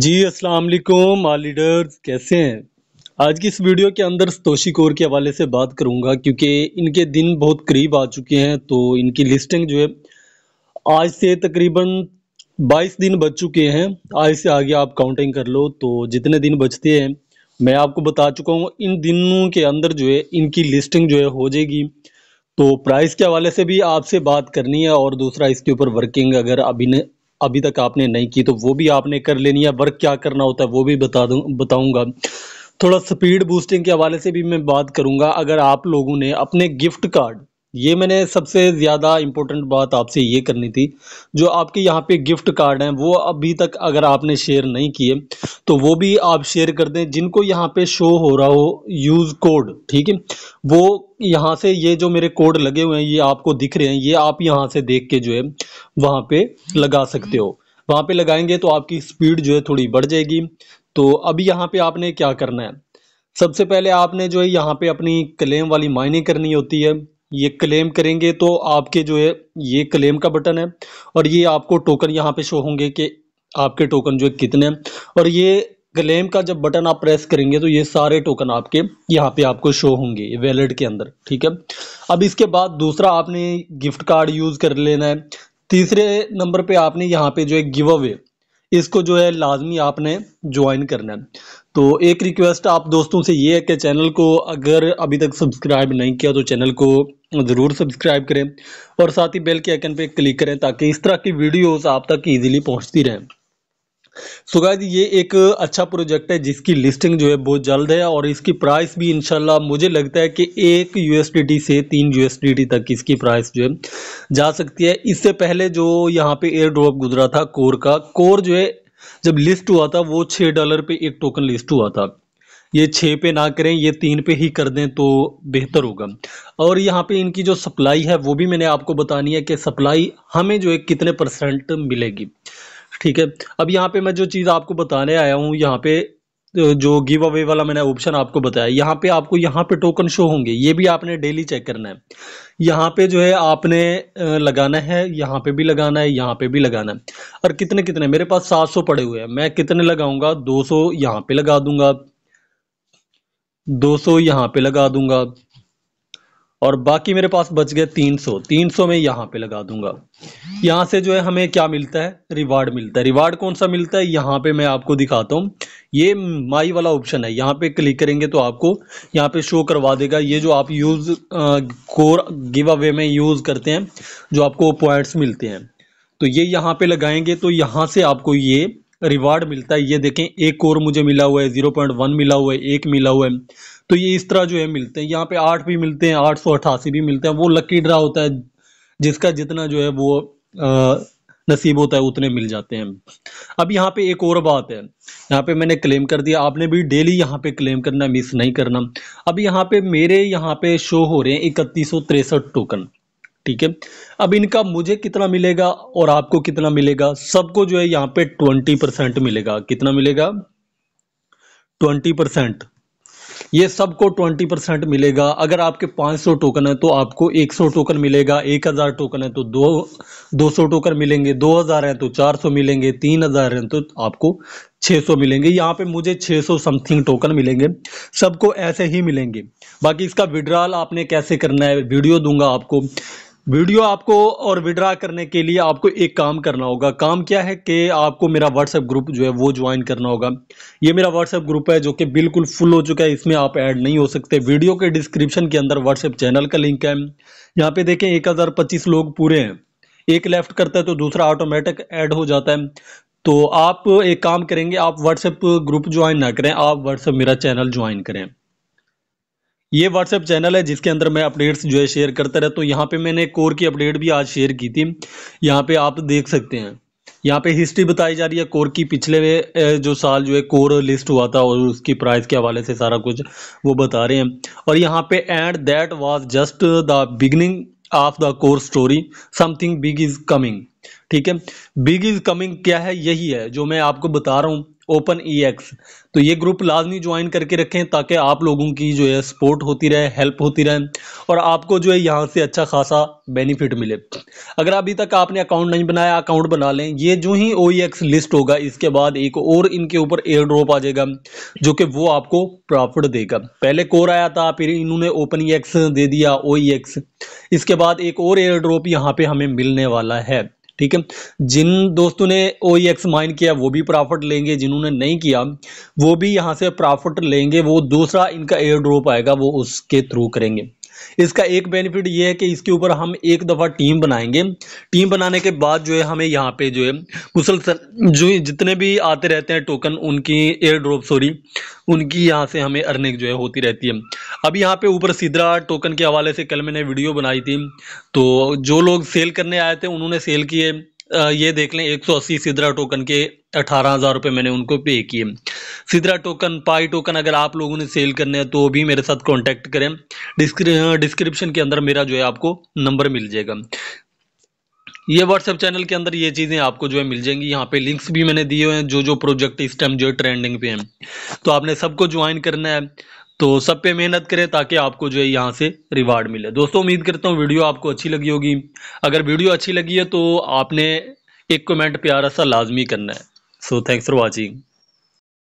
जी अस्सलाम वालेकुम आल लीडर्स कैसे हैं आज की इस वीडियो के अंदर सतोशी कोर के हवाले से बात करूंगा क्योंकि इनके दिन बहुत करीब आ चुके हैं तो इनकी लिस्टिंग जो है आज से तकरीबन 22 दिन बच चुके हैं आज से आगे आप काउंटिंग कर लो तो जितने दिन बचते हैं मैं आपको बता चुका हूँ इन दिनों के अंदर जो है इनकी लिस्टिंग जो है हो जाएगी तो प्राइस के हवाले से भी आपसे बात करनी है और दूसरा इसके ऊपर वर्किंग अगर अभी अभी तक आपने नहीं की तो वो भी आपने कर लेनी है वर्क क्या करना होता है वो भी बता दूँ बताऊँगा थोड़ा स्पीड बूस्टिंग के हवाले से भी मैं बात करूँगा अगर आप लोगों ने अपने गिफ्ट कार्ड ये मैंने सबसे ज़्यादा इम्पोर्टेंट बात आपसे ये करनी थी जो आपके यहाँ पे गिफ्ट कार्ड हैं वो अभी तक अगर आपने शेयर नहीं किए तो वो भी आप शेयर कर दें जिनको यहाँ पे शो हो रहा हो यूज़ कोड ठीक है वो यहाँ से ये जो मेरे कोड लगे हुए हैं ये आपको दिख रहे हैं ये आप यहाँ से देख के जो है वहाँ पे लगा सकते हो वहाँ पर लगाएंगे तो आपकी स्पीड जो है थोड़ी बढ़ जाएगी तो अभी यहाँ पर आपने क्या करना है सबसे पहले आपने जो है यहाँ पे अपनी क्लेम वाली माइनिंग करनी होती है ये क्लेम करेंगे तो आपके जो है ये क्लेम का बटन है और ये आपको टोकन यहाँ पे शो होंगे कि आपके टोकन जो है कितने हैं और ये क्लेम का जब बटन आप प्रेस करेंगे तो ये सारे टोकन आपके यहाँ पे आपको शो होंगे वैलेट के अंदर ठीक है अब इसके बाद दूसरा आपने गिफ्ट कार्ड यूज़ कर लेना है तीसरे नंबर पे आपने यहाँ पे जो है गिव अवे इसको जो है लाजमी आपने ज्वाइन करना है तो एक रिक्वेस्ट आप दोस्तों से ये है कि चैनल को अगर अभी तक सब्सक्राइब नहीं किया तो चैनल को ज़रूर सब्सक्राइब करें और साथ ही बेल के आइकन पे क्लिक करें ताकि इस तरह की वीडियोस आप तक इजीली पहुंचती रहें सो so ये एक अच्छा प्रोजेक्ट है जिसकी लिस्टिंग जो है बहुत जल्द है और इसकी प्राइस भी इनशाला मुझे लगता है कि एक यूएसडीटी से तीन यूएसडीटी तक इसकी प्राइस जो है जा सकती है इससे पहले जो यहाँ पे एयर ड्रॉप गुजरा था कोर का कोर जो है जब लिस्ट हुआ था वो छः डॉलर पे एक टोकन लिस्ट हुआ था ये छः पे ना करें ये तीन पे ही कर दें तो बेहतर होगा और यहाँ पे इनकी जो सप्लाई है वो भी मैंने आपको बतानी है कि सप्लाई हमें जो है कितने परसेंट मिलेगी ठीक है अब यहाँ पे मैं जो चीज़ आपको बताने आया हूँ यहाँ पे जो गिव अवे वाला मैंने ऑप्शन आपको बताया यहाँ पे आपको यहाँ पे टोकन शो होंगे ये भी आपने डेली चेक करना है यहाँ पे जो है आपने लगाना है यहाँ पे भी लगाना है यहाँ पे भी लगाना है और कितने कितने मेरे पास 700 पड़े हुए हैं मैं कितने लगाऊंगा 200 यहाँ पे लगा दूंगा 200 यहाँ पे लगा दूंगा और बाकी मेरे पास बच गए 300 300 में यहाँ पे लगा दूंगा यहाँ से जो है हमें क्या मिलता है रिवार्ड मिलता है रिवार्ड कौन सा मिलता है यहाँ पे मैं आपको दिखाता हूँ ये माई वाला ऑप्शन है यहाँ पे क्लिक करेंगे तो आपको यहाँ पे शो करवा देगा ये जो आप यूज़ कोर गिव अवे में यूज़ करते हैं जो आपको पॉइंट्स मिलते हैं तो ये यहाँ पे लगाएंगे तो यहाँ से आपको ये रिवार्ड मिलता है ये देखें एक कोर मुझे मिला हुआ है ज़ीरो पॉइंट वन मिला हुआ है एक मिला हुआ है तो ये इस तरह जो है मिलते हैं यहाँ पे आठ भी मिलते हैं आठ सौ अट्ठासी भी मिलते हैं वो लकी ड्रा होता है जिसका जितना जो है वो नसीब होता है उतने मिल जाते हैं अब यहाँ पे एक और बात है यहाँ पे मैंने क्लेम कर दिया आपने भी डेली यहाँ पे क्लेम करना मिस नहीं करना अब यहाँ पे मेरे यहाँ पे शो हो रहे हैं इकतीस टोकन ठीक है अब इनका मुझे कितना मिलेगा और आपको कितना मिलेगा सबको जो है यहाँ पे ट्वेंटी परसेंट मिलेगा कितना मिलेगा ट्वेंटी परसेंट ये सबको 20 परसेंट मिलेगा अगर आपके 500 टोकन है तो आपको 100 टोकन मिलेगा 1000 टोकन है तो दो दो टोकन मिलेंगे 2000 हैं तो 400 मिलेंगे 3000 हैं तो आपको 600 मिलेंगे यहाँ पे मुझे 600 समथिंग टोकन मिलेंगे सबको ऐसे ही मिलेंगे बाकी इसका विड्रॉल आपने कैसे करना है वीडियो दूंगा आपको वीडियो आपको और विड्रा करने के लिए आपको एक काम करना होगा काम क्या है कि आपको मेरा व्हाट्सएप ग्रुप जो है वो ज्वाइन करना होगा ये मेरा व्हाट्सएप ग्रुप है जो कि बिल्कुल फुल हो चुका है इसमें आप ऐड नहीं हो सकते वीडियो के डिस्क्रिप्शन के अंदर व्हाट्सएप चैनल का लिंक है यहाँ पे देखें एक हज़ार पच्चीस लोग पूरे हैं एक लेफ्ट करता है तो दूसरा ऑटोमेटिक ऐड हो जाता है तो आप एक काम करेंगे आप व्हाट्सएप ग्रुप ज्वाइन ना करें आप व्हाट्सएप मेरा चैनल ज्वाइन करें ये व्हाट्सएप चैनल है जिसके अंदर मैं अपडेट्स जो है शेयर करता रहता हूँ यहाँ पे मैंने कोर की अपडेट भी आज शेयर की थी यहाँ पे आप देख सकते हैं यहाँ पे हिस्ट्री बताई जा रही है कोर की पिछले जो साल जो है कोर लिस्ट हुआ था और उसकी प्राइस के हवाले से सारा कुछ वो बता रहे हैं और यहाँ पे and that was just the beginning of the core story something big is coming ठीक है बिग इज कमिंग क्या है यही है जो मैं आपको बता रहा हूँ ओपन ई एक्स तो ये ग्रुप लाजमी ज्वाइन करके रखें ताकि आप लोगों की जो है सपोर्ट होती रहे हेल्प होती रहे और आपको जो है यहाँ से अच्छा खासा बेनिफिट मिले अगर अभी तक आपने अकाउंट नहीं बनाया अकाउंट बना लें ये जो ही ओ एक्स लिस्ट होगा इसके बाद एक और इनके ऊपर एयर ड्रॉप आ जाएगा जो कि वो आपको प्रॉफिट देगा पहले कोर आया था फिर इन्होंने ओपन ई एक्स दे दिया ओ एक्स इसके बाद एक और एयर ड्रॉप यहाँ पर हमें मिलने वाला है ठीक है जिन दोस्तों ने ओ एक्स माइन किया वो भी प्रॉफिट लेंगे जिन्होंने नहीं किया वो भी यहाँ से प्रॉफिट लेंगे वो दूसरा इनका एयर ड्रॉप आएगा वो उसके थ्रू करेंगे इसका एक बेनिफिट ये है कि इसके ऊपर हम एक दफ़ा टीम बनाएंगे टीम बनाने के बाद जो है हमें यहाँ पे जो है कुशल जो जितने भी आते रहते हैं टोकन उनकी एयर ड्रॉप सॉरी उनकी यहाँ से हमें अर्निंग जो है होती रहती है अभी यहाँ पे ऊपर सीधरा टोकन के हवाले से कल मैंने वीडियो बनाई थी तो जो लोग सेल करने आए थे उन्होंने सेल किए ये देख लें 180 सिद्रा टोकन के अठारह हज़ार रुपये मैंने उनको पे किए सिद्रा टोकन पाई टोकन अगर आप लोगों ने सेल करने हैं तो भी मेरे साथ कांटेक्ट करें डिस्क्रिप्शन के अंदर मेरा जो है आपको नंबर मिल जाएगा ये व्हाट्सएप चैनल के अंदर ये चीज़ें आपको जो है मिल जाएंगी यहाँ पे लिंक्स भी मैंने दिए हुए हैं जो जो प्रोजेक्ट इस टाइम जो है ट्रेंडिंग पे हैं तो आपने सबको ज्वाइन करना है तो सब पे मेहनत करें ताकि आपको जो है यहाँ से रिवार्ड मिले दोस्तों उम्मीद करता हूँ वीडियो आपको अच्छी लगी होगी अगर वीडियो अच्छी लगी है तो आपने एक कमेंट प्यारा सा लाजमी करना है सो थैंक्स फॉर वॉचिंग